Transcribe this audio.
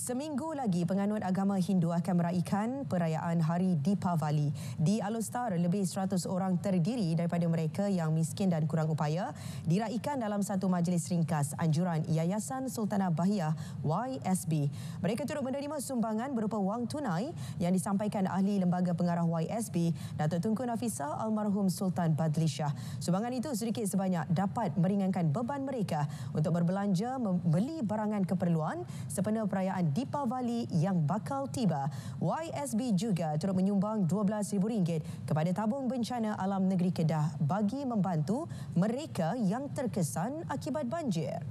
Seminggu lagi penganut agama Hindu akan meraihkan perayaan Hari Dipavali Di Alustar, lebih 100 orang terdiri daripada mereka yang miskin dan kurang upaya diraihkan dalam satu majlis ringkas anjuran Yayasan Sultanah Bahiyah YSB. Mereka turut menerima sumbangan berupa wang tunai yang disampaikan ahli lembaga pengarah YSB, Datuk Tunku Nafisa Almarhum Sultan Badlishah. Sumbangan itu sedikit sebanyak dapat meringankan beban mereka untuk berbelanja membeli barangan keperluan sepenuh perayaan Deepavali yang bakal tiba. YSB juga turut menyumbang RM12,000 kepada Tabung Bencana Alam Negeri Kedah bagi membantu mereka yang terkesan akibat banjir.